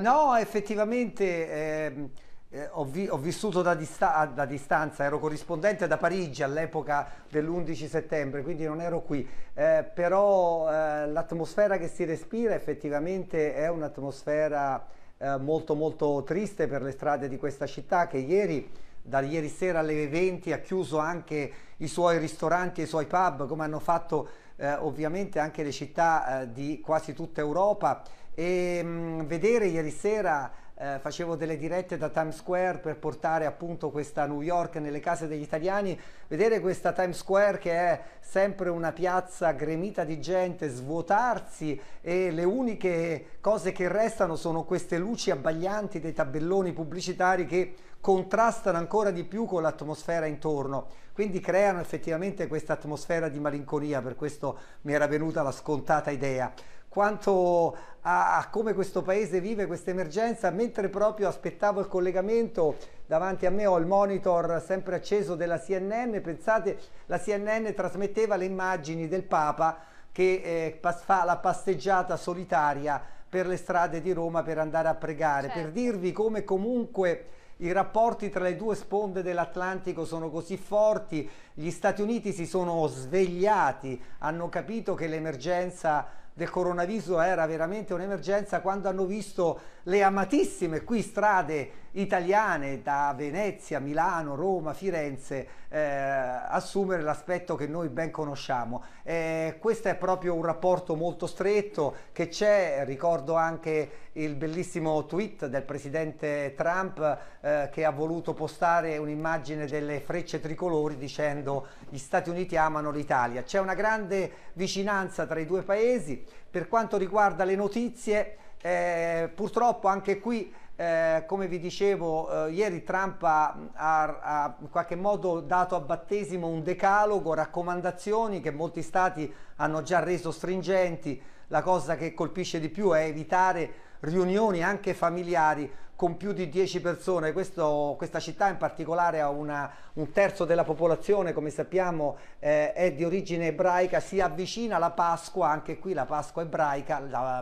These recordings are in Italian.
No, effettivamente ehm, eh, ho, vi ho, vissuto da, dista da, distanza, ero corrispondente da Parigi all'epoca dell'11 settembre, quindi non ero qui, eh, però eh, l'atmosfera che si respira effettivamente è un'atmosfera eh, molto molto triste per le strade di questa città che ieri da ieri sera alle 20 ha chiuso anche i suoi ristoranti e i suoi pub, come hanno fatto eh, ovviamente anche le città eh, di quasi tutta Europa. E mh, mm, vedere ieri sera eh, facevo delle dirette da Times Square per portare appunto questa New York nelle case degli italiani, vedere questa Times Square che è sempre una piazza gremita di gente, svuotarsi e le uniche cose che restano sono queste luci abbaglianti dei tabelloni pubblicitari che contrastano ancora di più con l'atmosfera intorno, quindi creano effettivamente questa atmosfera di malinconia, per questo mi era venuta la scontata idea quanto a, a come questo paese vive questa emergenza, mentre proprio aspettavo il collegamento davanti a me ho il monitor sempre acceso della CNN, pensate la CNN trasmetteva le immagini del Papa che eh, fa la passeggiata solitaria per le strade di Roma per andare a pregare, certo. per dirvi come comunque i rapporti tra le due sponde dell'Atlantico sono così forti, gli Stati Uniti si sono svegliati, hanno capito che l'emergenza del coronavirus era veramente un'emergenza quando hanno visto le amatissime qui strade italiane da Venezia, Milano, Roma, Firenze eh, assumere l'aspetto che noi ben conosciamo. Eh, questo è proprio un rapporto molto stretto che c'è, ricordo anche il bellissimo tweet del presidente Trump eh, che ha voluto postare un'immagine delle frecce tricolori dicendo gli Stati Uniti amano l'Italia. C'è una grande vicinanza tra i due paesi. Per quanto riguarda le notizie, eh, purtroppo anche qui eh, come vi dicevo eh, ieri Trump ha, ha, ha, in qualche modo dato a battesimo un decalogo, raccomandazioni che molti stati hanno già reso stringenti, la cosa che colpisce di più è evitare riunioni anche familiari con più di 10 persone, Questo, questa città in particolare ha una, un terzo della popolazione, come sappiamo eh, è di origine ebraica, si avvicina la Pasqua, anche qui la Pasqua ebraica, la,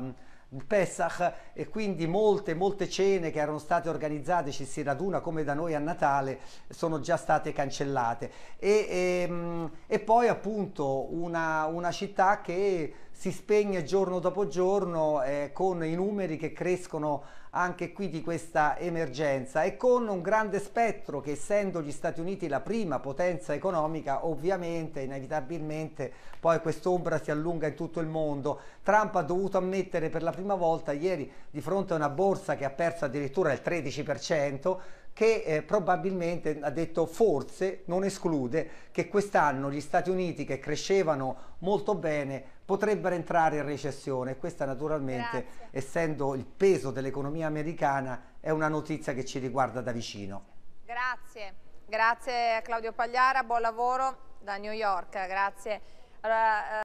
il mm, Pesach e quindi molte, molte cene che erano state organizzate, ci si raduna come da noi a Natale, sono già state cancellate. E, e, ehm, e poi appunto una, una città che si spegne giorno dopo giorno eh, con i numeri che crescono anche qui di questa emergenza e con un grande spettro che essendo gli Stati Uniti la prima potenza economica ovviamente inevitabilmente poi quest'ombra si allunga in tutto il mondo. Trump ha dovuto ammettere per la prima volta ieri di fronte a una borsa che ha perso addirittura il 13%, che eh, probabilmente ha detto forse non esclude che quest'anno gli Stati Uniti che crescevano molto bene potrebbero entrare in recessione. Questa naturalmente, Grazie. essendo il peso dell'economia americana, è una notizia che ci riguarda da vicino. Grazie. Grazie a Claudio Pagliara, buon lavoro da New York. Grazie. Allora, eh...